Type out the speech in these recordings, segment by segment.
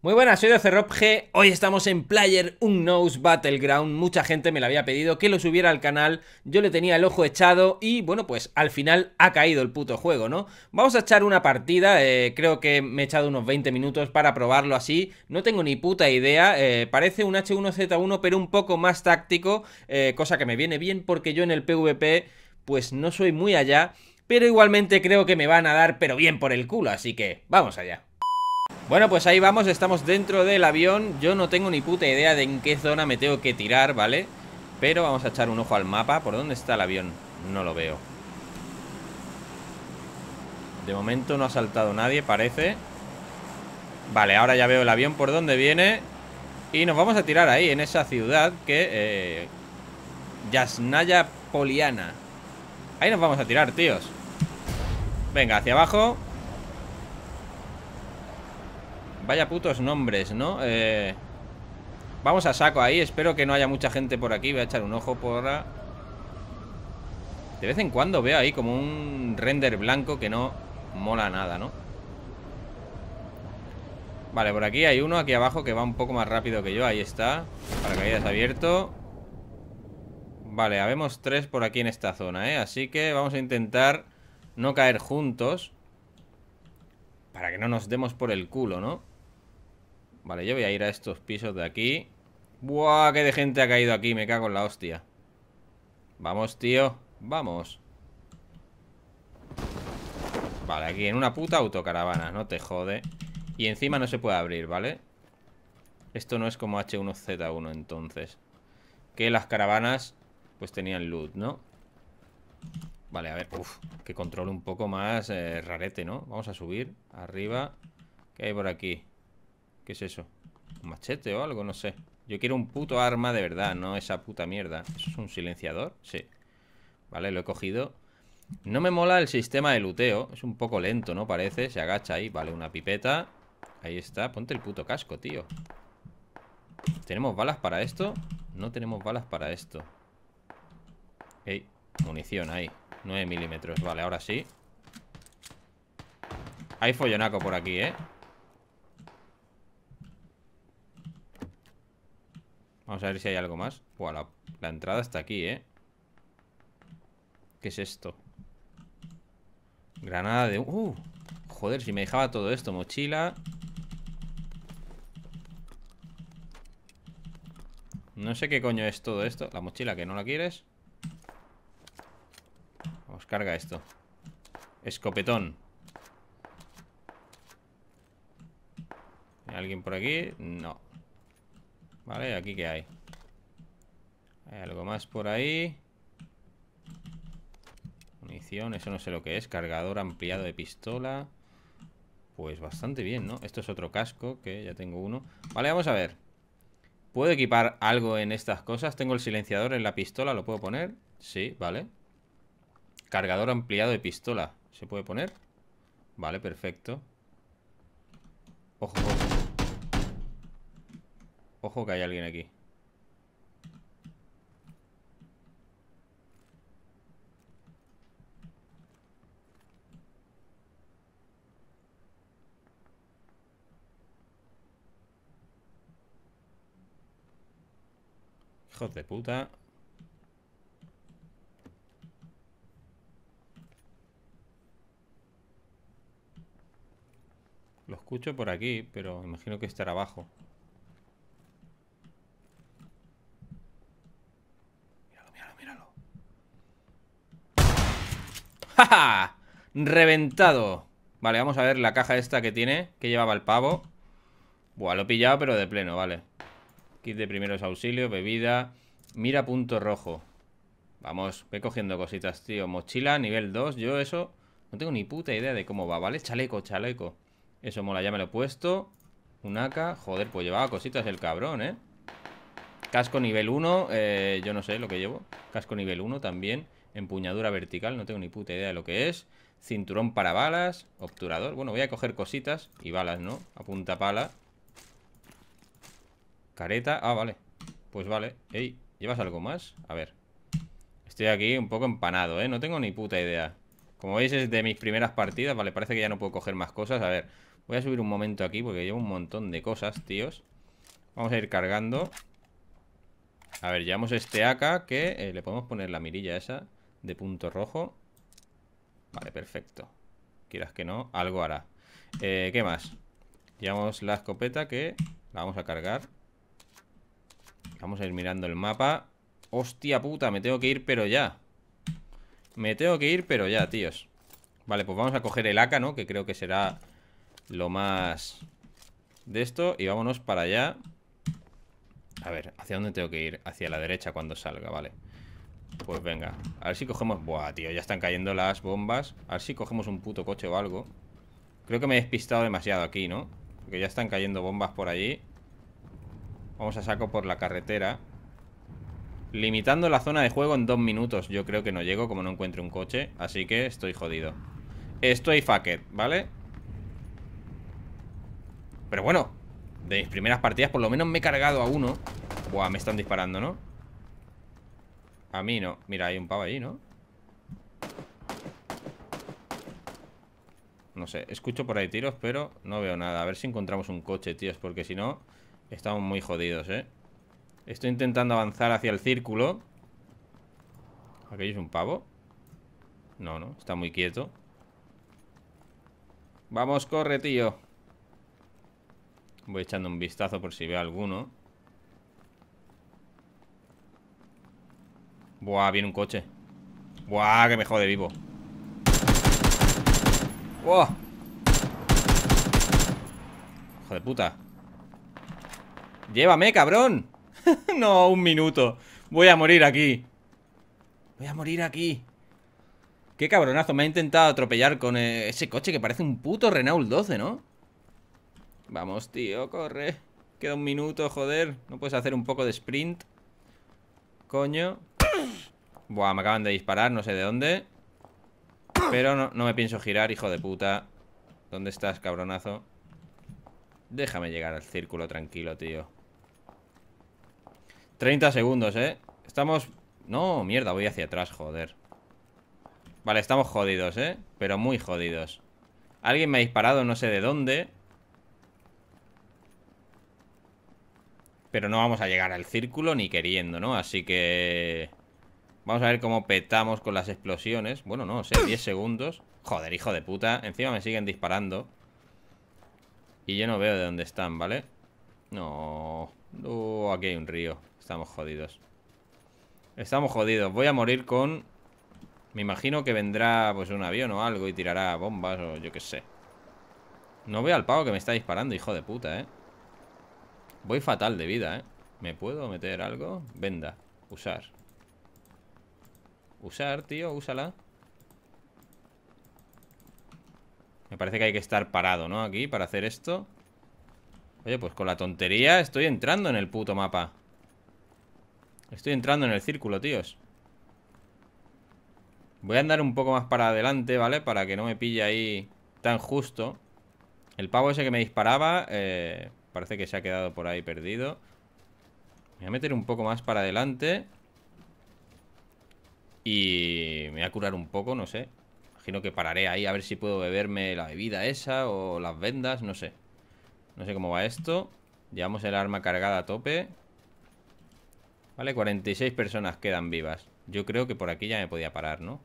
Muy buenas, soy G. hoy estamos en Player Unknown's Battleground, mucha gente me lo había pedido que lo subiera al canal, yo le tenía el ojo echado y bueno pues al final ha caído el puto juego, ¿no? Vamos a echar una partida, eh, creo que me he echado unos 20 minutos para probarlo así, no tengo ni puta idea, eh, parece un H1Z1 pero un poco más táctico, eh, cosa que me viene bien porque yo en el PvP pues no soy muy allá, pero igualmente creo que me van a dar pero bien por el culo, así que vamos allá. Bueno, pues ahí vamos, estamos dentro del avión. Yo no tengo ni puta idea de en qué zona me tengo que tirar, ¿vale? Pero vamos a echar un ojo al mapa. ¿Por dónde está el avión? No lo veo. De momento no ha saltado nadie, parece. Vale, ahora ya veo el avión por dónde viene. Y nos vamos a tirar ahí, en esa ciudad que... Eh, Yasnaya Poliana. Ahí nos vamos a tirar, tíos. Venga, hacia abajo. Vaya putos nombres, ¿no? Eh, vamos a saco ahí. Espero que no haya mucha gente por aquí. Voy a echar un ojo por... De vez en cuando veo ahí como un render blanco que no mola nada, ¿no? Vale, por aquí hay uno aquí abajo que va un poco más rápido que yo. Ahí está. para caídas abierto. Vale, habemos tres por aquí en esta zona, ¿eh? Así que vamos a intentar no caer juntos. Para que no nos demos por el culo, ¿no? Vale, yo voy a ir a estos pisos de aquí Buah, qué de gente ha caído aquí Me cago en la hostia Vamos, tío, vamos Vale, aquí en una puta autocaravana No te jode Y encima no se puede abrir, ¿vale? Esto no es como H1Z1 entonces Que las caravanas Pues tenían luz, ¿no? Vale, a ver, uff Que control un poco más eh, rarete, ¿no? Vamos a subir, arriba ¿Qué hay por aquí? ¿Qué es eso? ¿Un machete o algo? No sé Yo quiero un puto arma de verdad No esa puta mierda es un silenciador? Sí Vale, lo he cogido No me mola el sistema de luteo Es un poco lento, ¿no? Parece Se agacha ahí Vale, una pipeta Ahí está Ponte el puto casco, tío ¿Tenemos balas para esto? No tenemos balas para esto Ey, munición ahí 9 milímetros Vale, ahora sí Hay follonaco por aquí, ¿eh? Vamos a ver si hay algo más. Buah, la, entrada está aquí, ¿eh? ¿Qué es esto? Granada de... Uh, joder, si me dejaba todo esto. Mochila. No sé qué coño es todo esto. La mochila, que no la quieres. Vamos, carga esto. Escopetón. ¿Hay ¿Alguien por aquí? No. Vale, aquí que hay. Hay algo más por ahí. Munición, eso no sé lo que es. Cargador ampliado de pistola. Pues bastante bien, ¿no? Esto es otro casco, que ya tengo uno. Vale, vamos a ver. ¿Puedo equipar algo en estas cosas? Tengo el silenciador en la pistola, ¿lo puedo poner? Sí, vale. Cargador ampliado de pistola. ¿Se puede poner? Vale, perfecto. Ojo, ojo. Ojo que hay alguien aquí. Hijos de puta. Lo escucho por aquí, pero imagino que estará abajo. Reventado Vale, vamos a ver la caja esta que tiene Que llevaba el pavo Buah, lo he pillado pero de pleno, vale Kit de primeros auxilios, bebida Mira punto rojo Vamos, voy cogiendo cositas, tío Mochila, nivel 2, yo eso No tengo ni puta idea de cómo va, ¿vale? Chaleco, chaleco Eso mola, ya me lo he puesto Un AK, joder, pues llevaba cositas el cabrón, ¿eh? Casco nivel 1 eh, Yo no sé lo que llevo Casco nivel 1 también Empuñadura vertical, no tengo ni puta idea de lo que es. Cinturón para balas, obturador. Bueno, voy a coger cositas y balas, ¿no? Apunta pala. Careta. Ah, vale. Pues vale. Ey, ¿llevas algo más? A ver. Estoy aquí un poco empanado, ¿eh? No tengo ni puta idea. Como veis es de mis primeras partidas. Vale, parece que ya no puedo coger más cosas. A ver, voy a subir un momento aquí porque llevo un montón de cosas, tíos. Vamos a ir cargando. A ver, llevamos este AK que eh, le podemos poner la mirilla esa de punto rojo. Vale, perfecto. Quieras que no, algo hará. Eh, ¿Qué más? Llevamos la escopeta que la vamos a cargar. Vamos a ir mirando el mapa. Hostia puta, me tengo que ir pero ya. Me tengo que ir pero ya, tíos. Vale, pues vamos a coger el AK, ¿no? Que creo que será lo más de esto. Y vámonos para allá. A ver, ¿hacia dónde tengo que ir? Hacia la derecha cuando salga, vale. Pues venga, a ver si cogemos... Buah, tío, ya están cayendo las bombas A ver si cogemos un puto coche o algo Creo que me he despistado demasiado aquí, ¿no? Porque ya están cayendo bombas por allí Vamos a saco por la carretera Limitando la zona de juego en dos minutos Yo creo que no llego como no encuentro un coche Así que estoy jodido Estoy fucked, ¿vale? Pero bueno De mis primeras partidas por lo menos me he cargado a uno Buah, me están disparando, ¿no? A mí no. Mira, hay un pavo allí, ¿no? No sé, escucho por ahí tiros, pero no veo nada. A ver si encontramos un coche, tíos, porque si no, estamos muy jodidos, ¿eh? Estoy intentando avanzar hacia el círculo. ¿Aquí es un pavo? No, no, está muy quieto. Vamos, corre, tío. Voy echando un vistazo por si veo alguno. Buah, viene un coche. Buah, que me jode vivo. Buah. Hijo de puta. Llévame, cabrón. no, un minuto. Voy a morir aquí. Voy a morir aquí. Qué cabronazo. Me ha intentado atropellar con eh, ese coche que parece un puto Renault 12, ¿no? Vamos, tío, corre. Queda un minuto, joder. ¿No puedes hacer un poco de sprint? Coño. Buah, me acaban de disparar, no sé de dónde Pero no, me pienso girar, hijo de puta ¿Dónde estás, cabronazo? Déjame llegar al círculo tranquilo, tío 30 segundos, ¿eh? Estamos... No, mierda, voy hacia atrás, joder Vale, estamos jodidos, ¿eh? Pero muy jodidos Alguien me ha disparado no sé de dónde Pero no vamos a llegar al círculo ni queriendo, ¿no? Así que... Vamos a ver cómo petamos con las explosiones. Bueno, no, sé, 10 segundos. Joder, hijo de puta. Encima me siguen disparando. Y yo no veo de dónde están, ¿vale? No. Uh, aquí hay un río. Estamos jodidos. Estamos jodidos. Voy a morir con... Me imagino que vendrá pues un avión o algo y tirará bombas o yo qué sé. No veo al pavo que me está disparando, hijo de puta, ¿eh? Voy fatal de vida, ¿eh? ¿Me puedo meter algo? Venda. Usar. Usar, tío, úsala Me parece que hay que estar parado, ¿no? Aquí para hacer esto Oye, pues con la tontería estoy entrando en el puto mapa Estoy entrando en el círculo, tíos Voy a andar un poco más para adelante, ¿vale? Para que no me pille ahí tan justo El pavo ese que me disparaba eh, Parece que se ha quedado por ahí perdido voy a meter un poco más para adelante y me voy a curar un poco, no sé Imagino que pararé ahí a ver si puedo beberme la bebida esa O las vendas, no sé No sé cómo va esto Llevamos el arma cargada a tope Vale, 46 personas quedan vivas Yo creo que por aquí ya me podía parar, ¿no?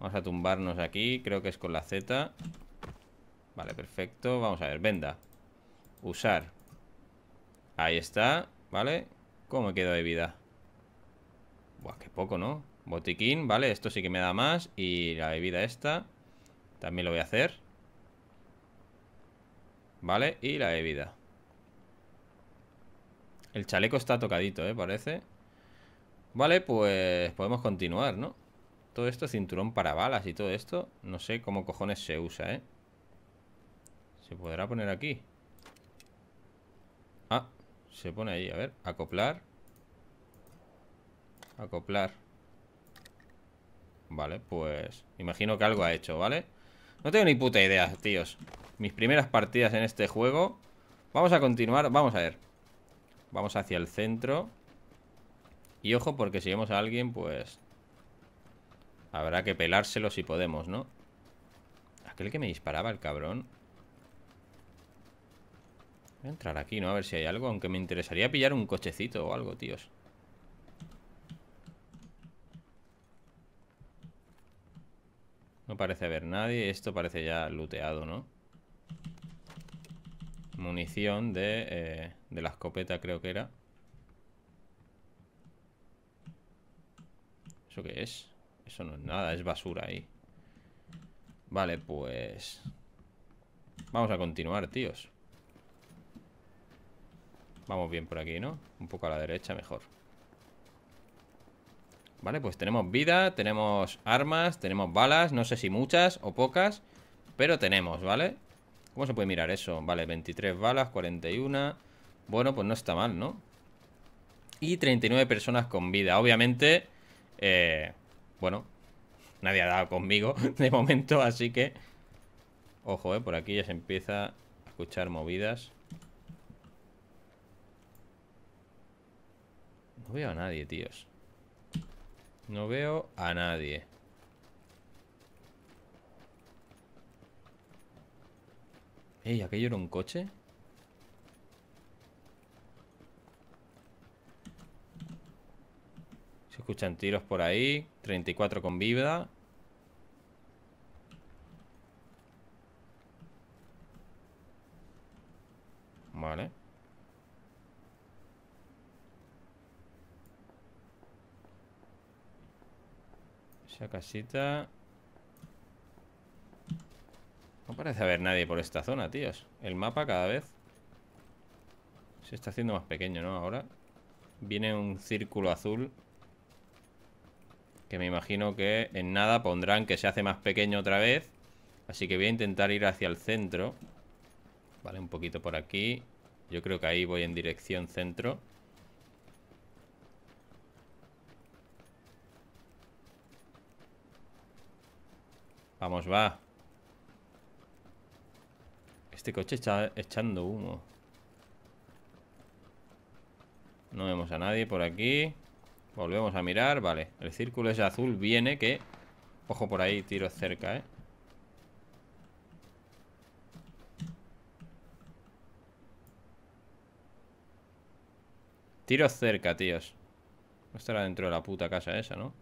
Vamos a tumbarnos aquí Creo que es con la Z Vale, perfecto Vamos a ver, venda Usar Ahí está, ¿vale? ¿Cómo me quedo de vida? Buah, qué poco, ¿no? Botiquín, vale, esto sí que me da más Y la bebida esta También lo voy a hacer Vale, y la bebida El chaleco está tocadito, ¿eh? Parece Vale, pues podemos continuar, ¿no? Todo esto, cinturón para balas y todo esto No sé cómo cojones se usa, ¿eh? Se podrá poner aquí Ah, se pone ahí, a ver Acoplar Acoplar. Vale, pues... Imagino que algo ha hecho, ¿vale? No tengo ni puta idea, tíos. Mis primeras partidas en este juego. Vamos a continuar. Vamos a ver. Vamos hacia el centro. Y ojo, porque si vemos a alguien, pues... Habrá que pelárselo si podemos, ¿no? Aquel que me disparaba, el cabrón. Voy a entrar aquí, ¿no? A ver si hay algo. Aunque me interesaría pillar un cochecito o algo, tíos. No parece haber nadie. Esto parece ya looteado, ¿no? Munición de, eh, de la escopeta, creo que era. ¿Eso qué es? Eso no es nada, es basura ahí. Vale, pues... Vamos a continuar, tíos. Vamos bien por aquí, ¿no? Un poco a la derecha, mejor. Vale, pues tenemos vida, tenemos armas, tenemos balas, no sé si muchas o pocas, pero tenemos, ¿vale? ¿Cómo se puede mirar eso? Vale, 23 balas, 41... Bueno, pues no está mal, ¿no? Y 39 personas con vida. Obviamente, eh, bueno, nadie ha dado conmigo de momento, así que... Ojo, eh, por aquí ya se empieza a escuchar movidas. No veo a nadie, tíos. No veo a nadie. Ey, ¿aquello era un coche? Se escuchan tiros por ahí. 34 con vida. Esa casita... No parece haber nadie por esta zona, tíos. El mapa cada vez se está haciendo más pequeño, ¿no? Ahora viene un círculo azul que me imagino que en nada pondrán que se hace más pequeño otra vez. Así que voy a intentar ir hacia el centro. Vale, un poquito por aquí. Yo creo que ahí voy en dirección centro. Vamos, va. Este coche está echando humo. No vemos a nadie por aquí. Volvemos a mirar. Vale, el círculo es azul viene que... Ojo por ahí, tiro cerca, ¿eh? Tiro cerca, tíos. No estará dentro de la puta casa esa, ¿no?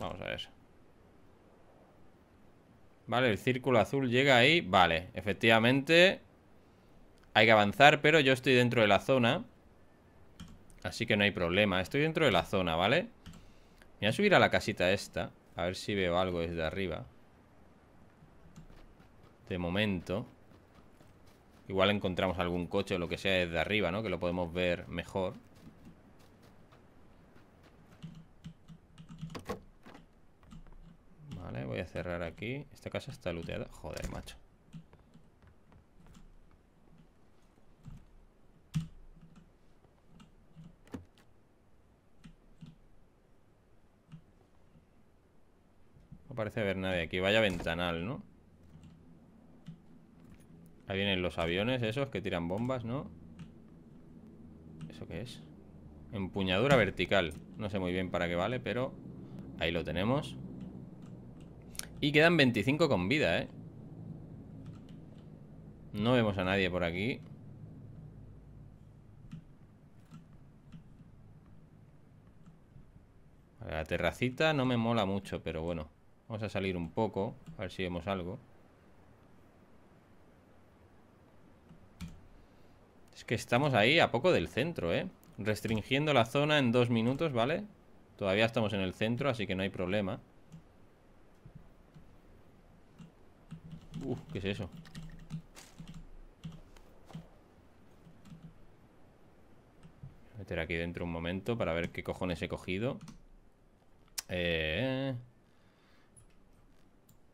Vamos a ver. Vale, el círculo azul llega ahí. Vale, efectivamente. Hay que avanzar, pero yo estoy dentro de la zona. Así que no hay problema. Estoy dentro de la zona, ¿vale? voy a subir a la casita esta. A ver si veo algo desde arriba. De momento. Igual encontramos algún coche o lo que sea desde arriba, ¿no? Que lo podemos ver mejor. voy a cerrar aquí. Esta casa está looteada. Joder, macho. No parece haber nadie aquí. Vaya ventanal, ¿no? Ahí vienen los aviones esos que tiran bombas, ¿no? ¿Eso qué es? Empuñadura vertical. No sé muy bien para qué vale, pero ahí lo tenemos. Y quedan 25 con vida, ¿eh? No vemos a nadie por aquí. La terracita no me mola mucho, pero bueno. Vamos a salir un poco, a ver si vemos algo. Es que estamos ahí a poco del centro, ¿eh? Restringiendo la zona en dos minutos, ¿vale? Todavía estamos en el centro, así que no hay problema. Uf, ¿qué es eso? Voy a meter aquí dentro un momento para ver qué cojones he cogido. Eh...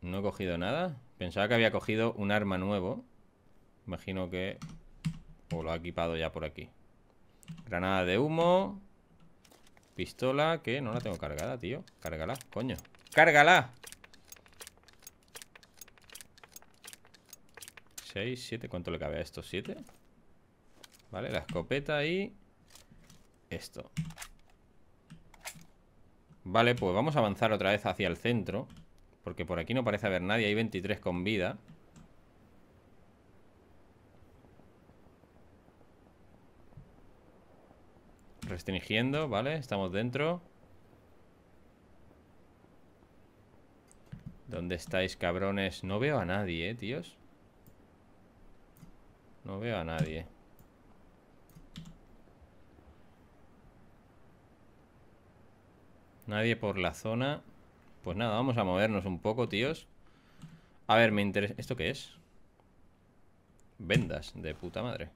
No he cogido nada. Pensaba que había cogido un arma nuevo. Imagino que... O lo ha equipado ya por aquí. Granada de humo. Pistola, que no la tengo cargada, tío. Cárgala, coño. ¡Cárgala! 6, 7. ¿Cuánto le cabe a estos? 7. Vale, la escopeta y esto. Vale, pues vamos a avanzar otra vez hacia el centro. Porque por aquí no parece haber nadie. Hay 23 con vida. Restringiendo, ¿vale? Estamos dentro. ¿Dónde estáis, cabrones? No veo a nadie, ¿eh, tíos? No veo a nadie. Nadie por la zona. Pues nada, vamos a movernos un poco, tíos. A ver, me interesa... ¿Esto qué es? Vendas, de puta madre.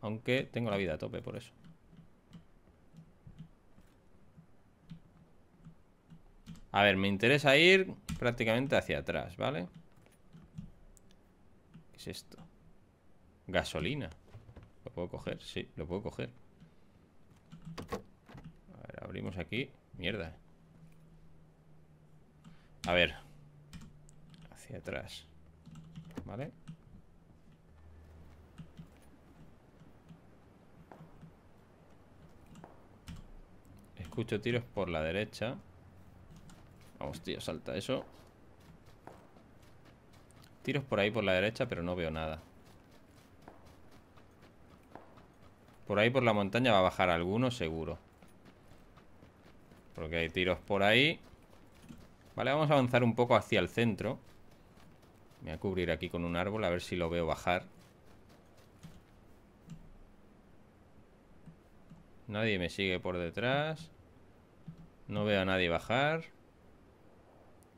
Aunque tengo la vida a tope por eso. A ver, me interesa ir prácticamente hacia atrás, ¿vale? ¿Qué es esto? Gasolina. ¿Lo puedo coger? Sí, lo puedo coger. A ver, abrimos aquí. Mierda. A ver. Hacia atrás. ¿Vale? Escucho tiros por la derecha. Vamos, tío, salta eso. Tiros por ahí por la derecha, pero no veo nada. Por ahí por la montaña va a bajar alguno seguro Porque hay tiros por ahí Vale, vamos a avanzar un poco hacia el centro Me voy a cubrir aquí con un árbol A ver si lo veo bajar Nadie me sigue por detrás No veo a nadie bajar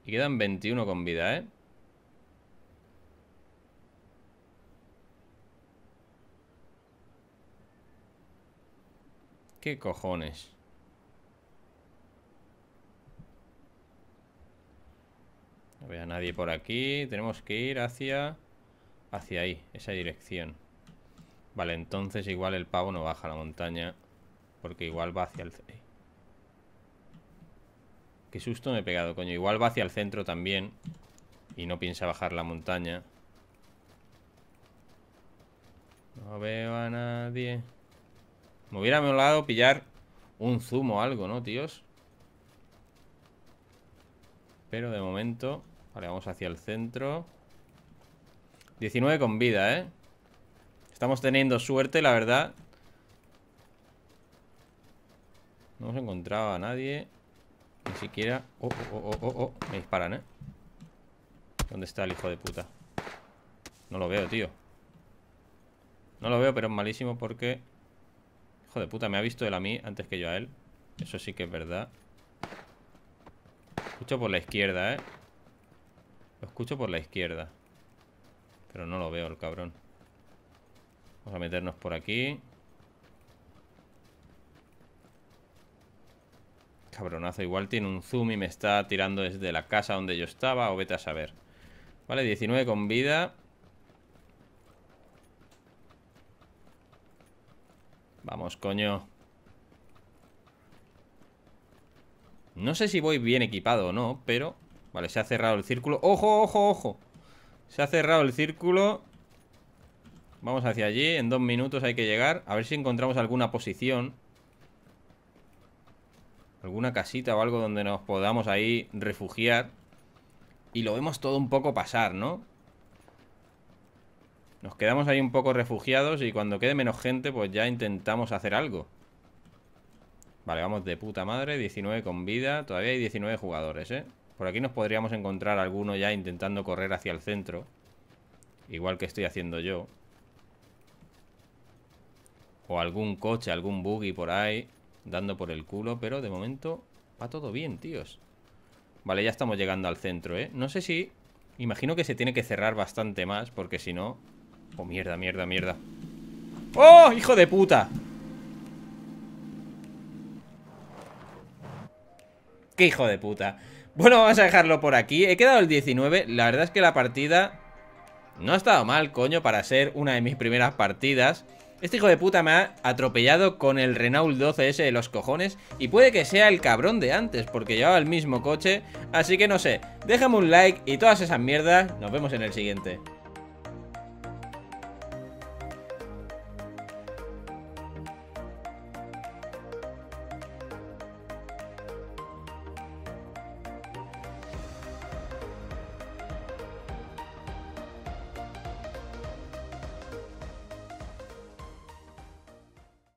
Y quedan 21 con vida, ¿eh? ¿Qué cojones? No veo a nadie por aquí. Tenemos que ir hacia... Hacia ahí, esa dirección. Vale, entonces igual el pavo no baja la montaña. Porque igual va hacia el... Qué susto me he pegado, coño. Igual va hacia el centro también. Y no piensa bajar la montaña. No veo a nadie. Me hubiera molado pillar un zumo o algo, ¿no, tíos? Pero de momento... Vale, vamos hacia el centro. 19 con vida, ¿eh? Estamos teniendo suerte, la verdad. No hemos encontrado a nadie. Ni siquiera... Oh, oh, oh, oh, oh. Me disparan, ¿eh? ¿Dónde está el hijo de puta? No lo veo, tío. No lo veo, pero es malísimo porque de puta, me ha visto él a mí antes que yo a él. Eso sí que es verdad. Escucho por la izquierda, ¿eh? Lo escucho por la izquierda. Pero no lo veo, el cabrón. Vamos a meternos por aquí. Cabronazo, igual tiene un zoom y me está tirando desde la casa donde yo estaba o vete a saber. Vale, 19 con vida. Vamos, coño. No sé si voy bien equipado o no, pero... Vale, se ha cerrado el círculo. ¡Ojo, ojo, ojo! Se ha cerrado el círculo. Vamos hacia allí. En dos minutos hay que llegar. A ver si encontramos alguna posición. Alguna casita o algo donde nos podamos ahí refugiar. Y lo vemos todo un poco pasar, ¿no? Nos quedamos ahí un poco refugiados y cuando quede menos gente, pues ya intentamos hacer algo. Vale, vamos de puta madre, 19 con vida, todavía hay 19 jugadores, ¿eh? Por aquí nos podríamos encontrar alguno ya intentando correr hacia el centro. Igual que estoy haciendo yo. O algún coche, algún buggy por ahí, dando por el culo, pero de momento va todo bien, tíos. Vale, ya estamos llegando al centro, ¿eh? No sé si... Imagino que se tiene que cerrar bastante más, porque si no, Oh, mierda, mierda, mierda ¡Oh, hijo de puta! ¡Qué hijo de puta! Bueno, vamos a dejarlo por aquí He quedado el 19, la verdad es que la partida No ha estado mal, coño Para ser una de mis primeras partidas Este hijo de puta me ha atropellado Con el Renault 12S de los cojones Y puede que sea el cabrón de antes Porque llevaba el mismo coche Así que no sé, déjame un like y todas esas mierdas Nos vemos en el siguiente